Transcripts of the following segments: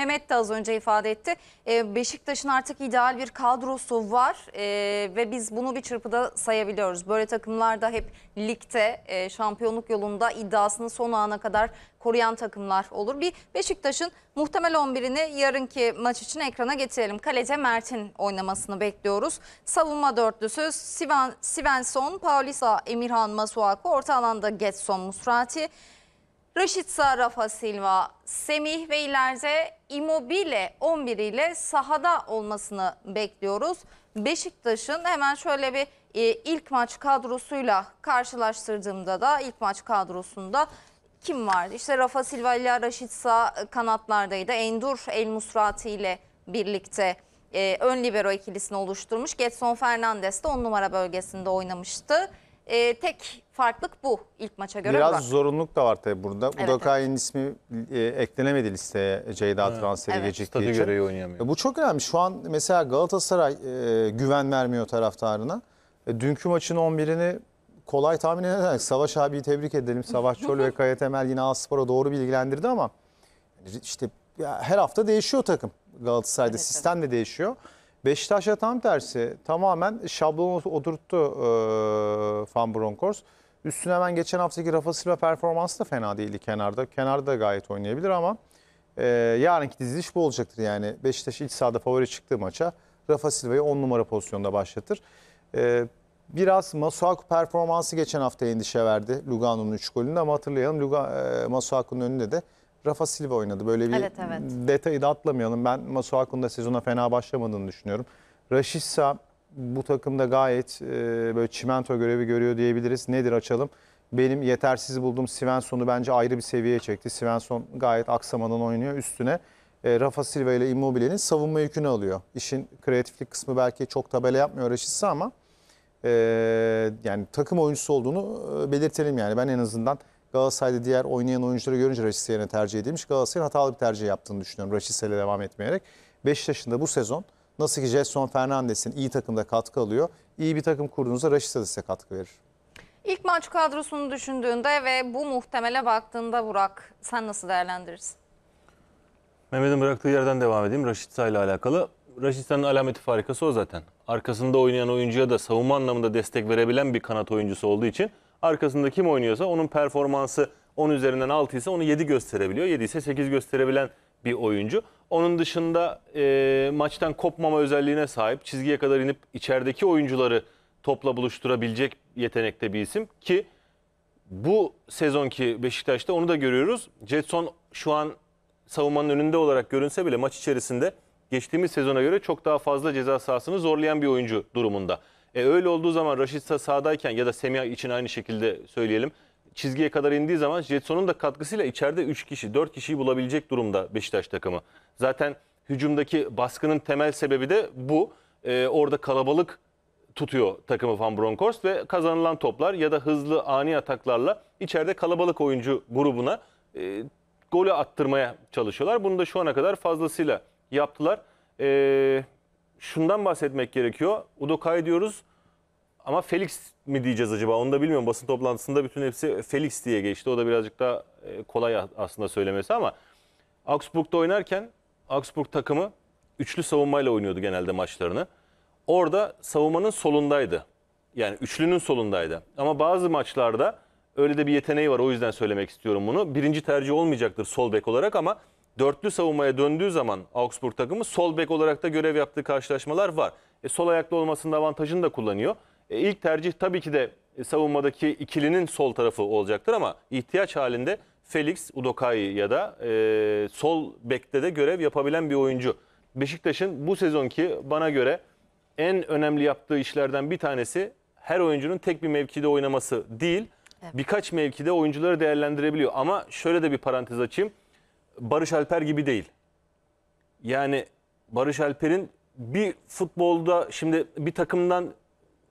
Mehmet de az önce ifade etti. E, Beşiktaş'ın artık ideal bir kadrosu var e, ve biz bunu bir çırpıda sayabiliyoruz. Böyle takımlar da hep ligde e, şampiyonluk yolunda iddiasını son ana kadar koruyan takımlar olur. Bir Beşiktaş'ın muhtemel 11'ini yarınki maç için ekrana getirelim. Kalece Mert'in oynamasını bekliyoruz. Savunma dörtlüsü Sivan, Sivenson, Paulisa, Emirhan, Masuaku, orta alanda Getson, Musrati, Raşit Rafa Silva, Semih ve ileride Immobile 11 ile sahada olmasını bekliyoruz. Beşiktaş'ın hemen şöyle bir e, ilk maç kadrosuyla karşılaştırdığımda da ilk maç kadrosunda kim vardı? İşte Rafa Silva ile Raşit Sağ kanatlardaydı. Endur El Musrati ile birlikte e, ön libero ikilisini oluşturmuş. Getson Fernandes de 10 numara bölgesinde oynamıştı. E, tek farklılık bu ilk maça göre. Biraz Burak. zorunluluk da var tabii burada. Evet, Udakay'ın evet. ismi e, eklenemedi listeye Ceyda evet. transferi evet. geciktiği Stadı için. göreyi oynayamıyor. E, bu çok önemli. Şu an mesela Galatasaray e, güven vermiyor taraftarına. E, dünkü maçın 11'ini kolay tahmin ederek Savaş abiyi tebrik edelim. Savaş Çöl ve Kaya Temel yine Aspor'a doğru bilgilendirdi ama işte ya, her hafta değişiyor takım. Galatasaray'da evet, sistem de evet. değişiyor. Beşiktaş'a tam tersi tamamen şablonu oturttu e, Van Bronckhorst. Üstüne hemen geçen haftaki Rafa Silva performansı da fena değildi kenarda. Kenarda da gayet oynayabilir ama e, yarınki diziliş bu olacaktır. Yani Beşiktaş ilk sahada favori çıktığı maça Rafa Silva'yı 10 numara pozisyonda başlatır. E, biraz Masuaku performansı geçen hafta endişe verdi Lugano'nun 3 golünde ama hatırlayalım Luga, e, Masuaku'nun önünde de Rafa Silva oynadı. Böyle bir evet, evet. detayı da atlamayalım. Ben Masuaku'nun da sezona fena başlamadığını düşünüyorum. Raşitsa bu takımda gayet e, böyle çimento görevi görüyor diyebiliriz. Nedir açalım? Benim yetersiz bulduğum Svensson'u bence ayrı bir seviyeye çekti. Svensson gayet aksamadan oynuyor. Üstüne e, Rafa Silva ile Immobile'nin savunma yükünü alıyor. İşin kreatiflik kısmı belki çok tabela yapmıyor Raşitsa ama e, yani takım oyuncusu olduğunu e, belirtelim yani. Ben en azından Galatasaray'da diğer oynayan oyuncuları görünce Raşise'ye tercih edilmiş. Galatasaray'ın hatalı bir tercih yaptığını düşünüyorum Raşise'yle devam etmeyerek. Beşiktaş'ın da bu sezon nasıl ki Jason Fernandes'in iyi takımda katkı alıyor. İyi bir takım kurduğunuzda Raşit de size katkı verir. İlk maç kadrosunu düşündüğünde ve bu muhtemele baktığında Burak sen nasıl değerlendirirsin? Mehmet'in bıraktığı yerden devam edeyim. Raşit ile alakalı. Raşit Sa'nın alameti farikası o zaten. Arkasında oynayan oyuncuya da savunma anlamında destek verebilen bir kanat oyuncusu olduğu için Arkasında kim oynuyorsa onun performansı 10 üzerinden 6 ise onu 7 gösterebiliyor. 7 ise 8 gösterebilen bir oyuncu. Onun dışında e, maçtan kopmama özelliğine sahip çizgiye kadar inip içerideki oyuncuları topla buluşturabilecek yetenekte bir isim ki bu sezonki Beşiktaş'ta onu da görüyoruz. Jetson şu an savunmanın önünde olarak görünse bile maç içerisinde geçtiğimiz sezona göre çok daha fazla ceza sahasını zorlayan bir oyuncu durumunda. E öyle olduğu zaman Raşitsa sağdayken ya da Semih için aynı şekilde söyleyelim. Çizgiye kadar indiği zaman Jetson'un da katkısıyla içeride 3 kişi, 4 kişiyi bulabilecek durumda Beşiktaş takımı. Zaten hücumdaki baskının temel sebebi de bu. E, orada kalabalık tutuyor takımı Van Bronckhorst ve kazanılan toplar ya da hızlı ani ataklarla içeride kalabalık oyuncu grubuna e, golü attırmaya çalışıyorlar. Bunu da şu ana kadar fazlasıyla yaptılar. E, şundan bahsetmek gerekiyor. Udokai diyoruz ama Felix mi diyeceğiz acaba onu da bilmiyorum. Basın toplantısında bütün hepsi Felix diye geçti. O da birazcık daha e, kolay aslında söylemesi ama Augsburg'da oynarken Augsburg takımı üçlü savunmayla oynuyordu genelde maçlarını. Orada savunmanın solundaydı. Yani üçlünün solundaydı. Ama bazı maçlarda öyle de bir yeteneği var. O yüzden söylemek istiyorum bunu. Birinci tercih olmayacaktır sol bek olarak ama dörtlü savunmaya döndüğü zaman Augsburg takımı sol bek olarak da görev yaptığı karşılaşmalar var. E, sol ayaklı olmasının avantajını da kullanıyor. E, ilk tercih tabii ki de e, savunmadaki ikilinin sol tarafı olacaktır ama ihtiyaç halinde Felix Udokai ya da e, sol bekte de görev yapabilen bir oyuncu. Beşiktaş'ın bu sezonki bana göre en önemli yaptığı işlerden bir tanesi her oyuncunun tek bir mevkide oynaması değil, evet. birkaç mevkide oyuncuları değerlendirebiliyor. Ama şöyle de bir parantez açayım. Barış Alper gibi değil. Yani Barış Alper'in bir futbolda şimdi bir takımdan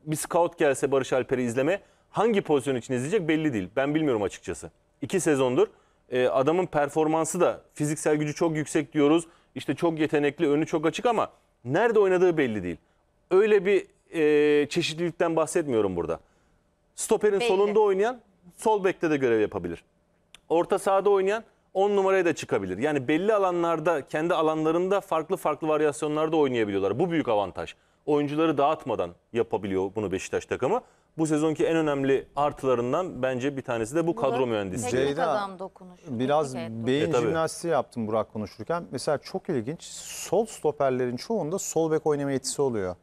bir scout gelse Barış Alper'i izleme hangi pozisyon için izleyecek belli değil. Ben bilmiyorum açıkçası. İki sezondur e, adamın performansı da fiziksel gücü çok yüksek diyoruz. İşte çok yetenekli, önü çok açık ama nerede oynadığı belli değil. Öyle bir e, çeşitlilikten bahsetmiyorum burada. Stoperin belli. solunda oynayan sol bekte de görev yapabilir. Orta sahada oynayan 10 numaraya da çıkabilir. Yani belli alanlarda kendi alanlarında farklı farklı varyasyonlarda oynayabiliyorlar. Bu büyük avantaj. Oyuncuları dağıtmadan yapabiliyor bunu Beşiktaş takımı. Bu sezonki en önemli artılarından bence bir tanesi de bu, bu kadro mühendisliği. Ceyda adam Biraz beyin e, jimnastiği yaptım Burak konuşurken. Mesela çok ilginç sol stoperlerin çoğunda sol bek oynama yetisi oluyor.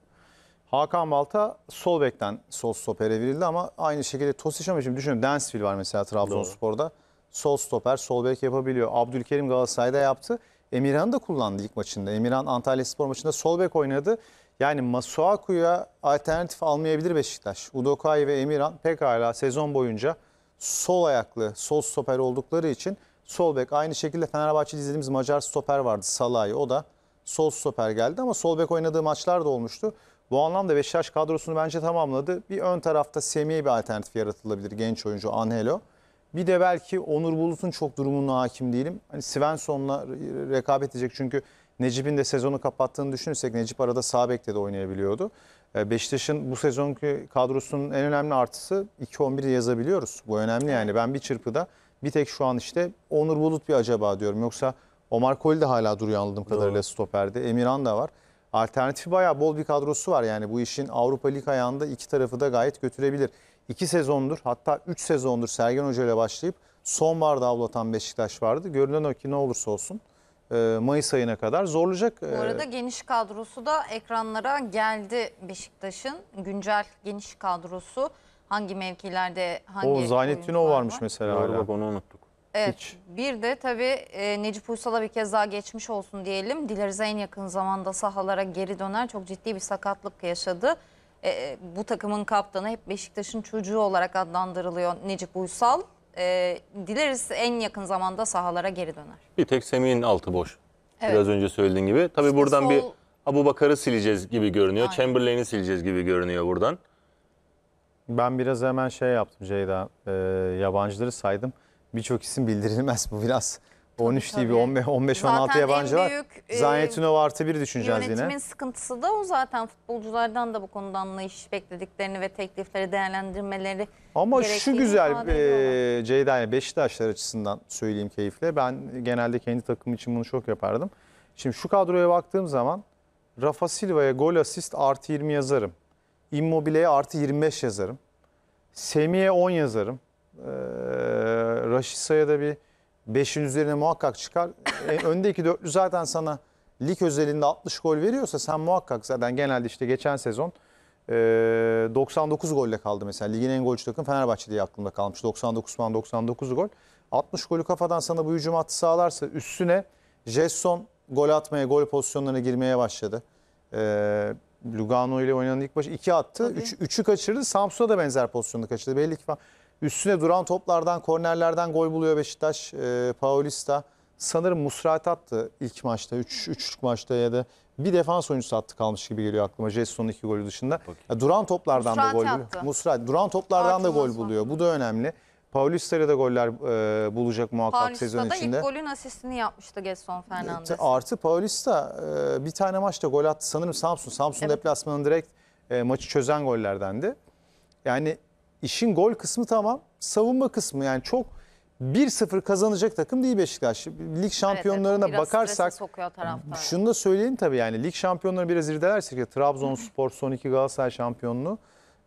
Hakan Balta sol bekten sol stopere verildi ama aynı şekilde Tosic ama şimdi düşünün Densville var mesela Trabzonspor'da. Doğru sol stoper, sol bek yapabiliyor. Abdülkerim Galatasaray'da yaptı. Emirhan da kullandı ilk maçında. Emirhan Antalya Spor maçında sol bek oynadı. Yani Masuaku'ya alternatif almayabilir Beşiktaş. Udokai ve Emirhan pekala sezon boyunca sol ayaklı, sol stoper oldukları için sol bek. Aynı şekilde Fenerbahçe'de izlediğimiz Macar stoper vardı Salay, O da sol stoper geldi ama sol bek oynadığı maçlar da olmuştu. Bu anlamda Beşiktaş kadrosunu bence tamamladı. Bir ön tarafta Semih'e bir alternatif yaratılabilir genç oyuncu Anhelo. Bir de belki Onur Bulut'un çok durumuna hakim değilim. Hani Svensson'la rekabet edecek çünkü Necip'in de sezonu kapattığını düşünürsek Necip arada sağ bekte de oynayabiliyordu. Ee, Beşiktaş'ın bu sezonki kadrosunun en önemli artısı 2-11 yazabiliyoruz. Bu önemli yani. Ben bir çırpıda bir tek şu an işte Onur Bulut bir acaba diyorum. Yoksa Omar Koli de hala duruyor anladığım kadarıyla Doğru. stoperde. Emirhan da var. Alternatifi bayağı bol bir kadrosu var. Yani bu işin Avrupa Lig ayağında iki tarafı da gayet götürebilir. 2 sezondur hatta 3 sezondur Sergen Hoca ile başlayıp sonbaharda avlatan Beşiktaş vardı. Görünen o ki ne olursa olsun e, Mayıs ayına kadar zorlayacak. Bu e, arada geniş kadrosu da ekranlara geldi Beşiktaş'ın. Güncel geniş kadrosu hangi mevkilerde hangi O o varmış var. mesela. Doğru bak onu unuttuk. Evet. Hiç. Bir de tabii e, Necip Uysal'a bir kez daha geçmiş olsun diyelim. Dileriz en yakın zamanda sahalara geri döner. Çok ciddi bir sakatlık yaşadı. E, e, bu takımın kaptanı hep Beşiktaş'ın çocuğu olarak adlandırılıyor Necip Uysal. E, dileriz en yakın zamanda sahalara geri döner. Bir tek Semih'in altı boş. Evet. Biraz önce söylediğin gibi. Tabii işte buradan sol... bir Abu Bakar'ı sileceğiz gibi görünüyor. Aynen. Chamberlain'i sileceğiz gibi görünüyor buradan. Ben biraz hemen şey yaptım Ceyda. E, yabancıları saydım. Birçok isim bildirilmez. Bu biraz 13 tabii. 15 16 yabancı var. E, artı bir düşüneceğiz yine. Yönetimin sıkıntısı da o zaten futbolculardan da bu konuda anlayış beklediklerini ve teklifleri değerlendirmeleri Ama şu güzel e, Ceyda yani Beşiktaşlar açısından söyleyeyim keyifle. Ben genelde kendi takım için bunu çok yapardım. Şimdi şu kadroya baktığım zaman Rafa Silva'ya gol asist artı 20 yazarım. Immobile'ye artı 25 yazarım. Semih'e 10 yazarım. Ee, Raşisa'ya da bir 5'in üzerine muhakkak çıkar. E, öndeki dörtlü zaten sana lig özelinde 60 gol veriyorsa sen muhakkak zaten genelde işte geçen sezon e, 99 golle kaldı mesela. Ligin en golcü takım Fenerbahçe diye aklımda kalmış. 99 puan 99 gol. 60 golü kafadan sana bu hücum hattı sağlarsa üstüne Jesson gol atmaya, gol pozisyonlarına girmeye başladı. E, Lugano ile oynanan ilk başı iki attı. Tabii. Üç, üçü kaçırdı. Samsun'a da benzer pozisyonda kaçırdı. Belli ki falan. Üstüne duran toplardan, kornerlerden gol buluyor Beşiktaş. E, Paulista sanırım Musrat attı ilk maçta. 3 üç, üçlük maçta ya da bir defans oyuncusu attı kalmış gibi geliyor aklıma. Jesson'un iki golü dışında. Ya, duran toplardan Musrati da gol buluyor. Musrat. Duran toplardan Artın da gol buluyor. Bu da önemli. Paulista'ya da goller e, bulacak muhakkak Paulista sezon içinde. Paulista da ilk golün asistini yapmıştı Gerson Fernandes. E, artı Paulista e, bir tane maçta gol attı sanırım Samsun. Samsun evet. deplasmanın direkt e, maçı çözen gollerdendi. Yani işin gol kısmı tamam. Savunma kısmı yani çok 1-0 kazanacak takım değil Beşiktaş. Lig şampiyonlarına evet, bakarsak şunu da söyleyelim tabii yani lig şampiyonları biraz irdelersek ya Trabzonspor son iki Galatasaray şampiyonluğu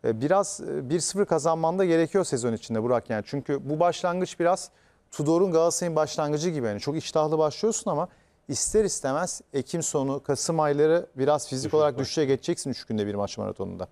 e, biraz 1-0 e, kazanman da gerekiyor sezon içinde Burak yani. Çünkü bu başlangıç biraz Tudor'un Galatasaray'ın başlangıcı gibi. Yani çok iştahlı başlıyorsun ama ister istemez Ekim sonu, Kasım ayları biraz fizik Düşün, olarak düşüşe geçeceksin 3 günde bir maç maratonunda.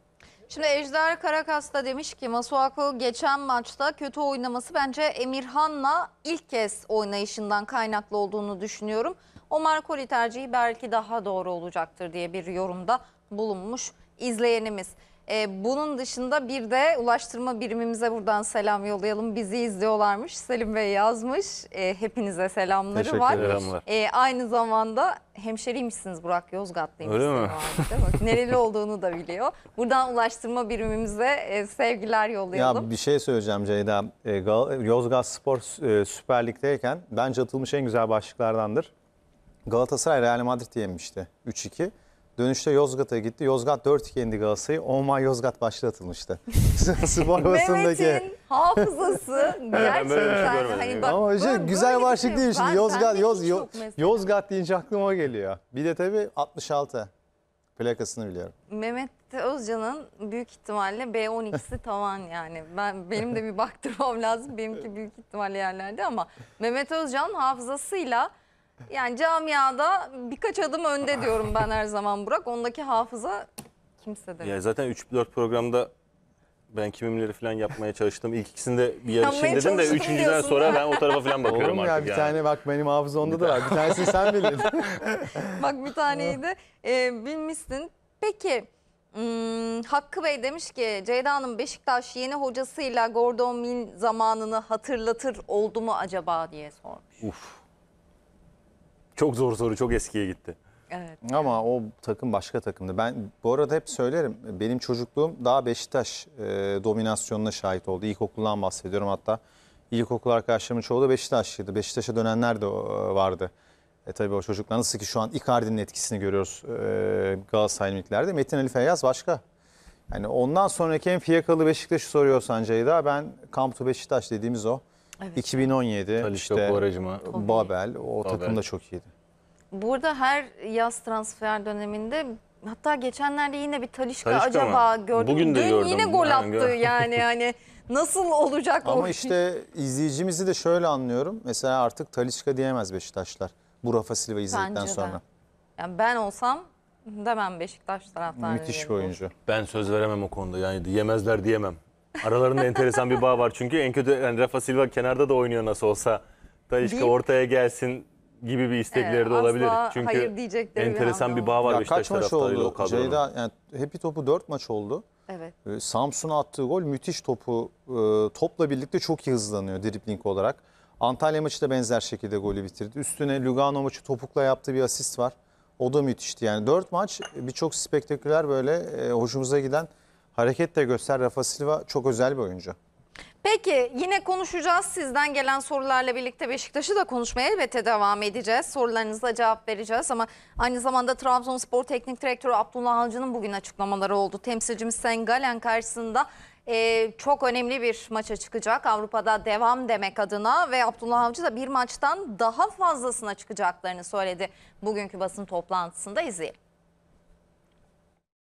Şimdi Ejder Karakas da demiş ki Masuaku geçen maçta kötü oynaması bence Emirhan'la ilk kez oynayışından kaynaklı olduğunu düşünüyorum. O Koli tercihi belki daha doğru olacaktır diye bir yorumda bulunmuş izleyenimiz. E, bunun dışında bir de ulaştırma birimimize buradan selam yollayalım. Bizi izliyorlarmış. Selim Bey yazmış. E, hepinize selamları var. Selamlar. E, aynı zamanda hemşeriymişsiniz Burak Yozgatlıymışsınız. Öyle mi? Bak, nereli olduğunu da biliyor. Buradan ulaştırma birimimize e, sevgiler yollayalım. Ya bir şey söyleyeceğim Ceyda. E, Yozgat Spor e, Süper Lig'deyken bence atılmış en güzel başlıklardandır. Galatasaray Real Madrid yenmişti 3-2. Dönüşte Yozgat'a gitti. Yozgat 4-2 yendi Galatasaray'ı. 10 Mart Yozgat başlatılmıştı. Spor basındaki... hafızası şey gerçekten hani bak. Ama işte şey, güzel başlık şey değil şimdi. Yozgat, Yoz, Yoz, Yozgat deyince aklıma geliyor. Bir de tabii 66 plakasını biliyorum. Mehmet Özcan'ın büyük ihtimalle B12'si tavan yani. Ben benim de bir baktırmam lazım. Benimki büyük ihtimalle yerlerde ama Mehmet Özcan hafızasıyla yani camiada birkaç adım önde diyorum ben her zaman Burak. Ondaki hafıza kimse de. Ya zaten 3-4 programda ben kimimleri falan yapmaya çalıştım. İlk ikisinde bir yarışayım dedim de çalıştım üçüncüden sonra ben o tarafa falan Olur bakıyorum mu ya bir yani. tane bak benim hafıza onda da var. Bir tanesini sen bilin. Bak bir taneydi de ee, bilmişsin. Peki hmm, Hakkı Bey demiş ki Ceyda Hanım Beşiktaş yeni hocasıyla Gordon Min zamanını hatırlatır oldu mu acaba diye sormuş. Uf. Çok zor soru, çok eskiye gitti. Evet. Ama o takım başka takımdı. Ben bu arada hep söylerim. Benim çocukluğum daha Beşiktaş e, dominasyonuna şahit oldu. İlkokuldan bahsediyorum hatta. İlkokul arkadaşlarımın çoğu da Beşiktaşlıydı. Beşiktaş'a dönenler de e, vardı. E tabii o çocuklar nasıl ki şu an Icardi'nin etkisini görüyoruz e, Galatasaray'ın Metin Ali Feyyaz başka. Yani ondan sonraki en fiyakalı Beşiktaş'ı soruyorsan Ceyda ben Kamp to Beşiktaş dediğimiz o. Evet. 2017 Talişka, işte Quaresma, Babel o Babel. takım da çok iyiydi. Burada her yaz transfer döneminde hatta geçenlerde yine bir Talişka, Talişka acaba mı? gördüm. Bugün de gördüm. yine gol yani attı yani hani nasıl olacak Ama o? işte izleyicimizi de şöyle anlıyorum. Mesela artık Talişka diyemez Beşiktaşlar. Bu Rafa Silva izledikten sonra. Yani ben olsam demem Beşiktaş taraftarı. Müthiş bir oyuncu. Ben söz veremem o konuda. Yani diyemezler diyemem. Aralarında enteresan bir bağ var. Çünkü en kötü yani Rafa Silva kenarda da oynuyor nasıl olsa. Talişka ortaya gelsin gibi bir istekleri de olabilir. asla Çünkü hayır diyecekleri enteresan bir, anda bağ var Ya Beşiktaş kaç maç taraftarıyla o oldu? Ceyda yani hepi topu 4 maç oldu. Evet. Ee, Samsun'a attığı gol müthiş topu e, topla birlikte çok iyi hızlanıyor dribling olarak. Antalya maçı da benzer şekilde golü bitirdi. Üstüne Lugano maçı topukla yaptığı bir asist var. O da müthişti yani. 4 maç birçok spektaküler böyle e, hoşumuza giden hareket de göster Rafa Silva çok özel bir oyuncu. Peki yine konuşacağız sizden gelen sorularla birlikte Beşiktaş'ı da konuşmaya elbette devam edeceğiz. Sorularınıza cevap vereceğiz ama aynı zamanda Trabzonspor Teknik Direktörü Abdullah Avcı'nın bugün açıklamaları oldu. Temsilcimiz Sengalen karşısında e, çok önemli bir maça çıkacak Avrupa'da devam demek adına ve Abdullah Avcı da bir maçtan daha fazlasına çıkacaklarını söyledi bugünkü basın toplantısında izleyelim.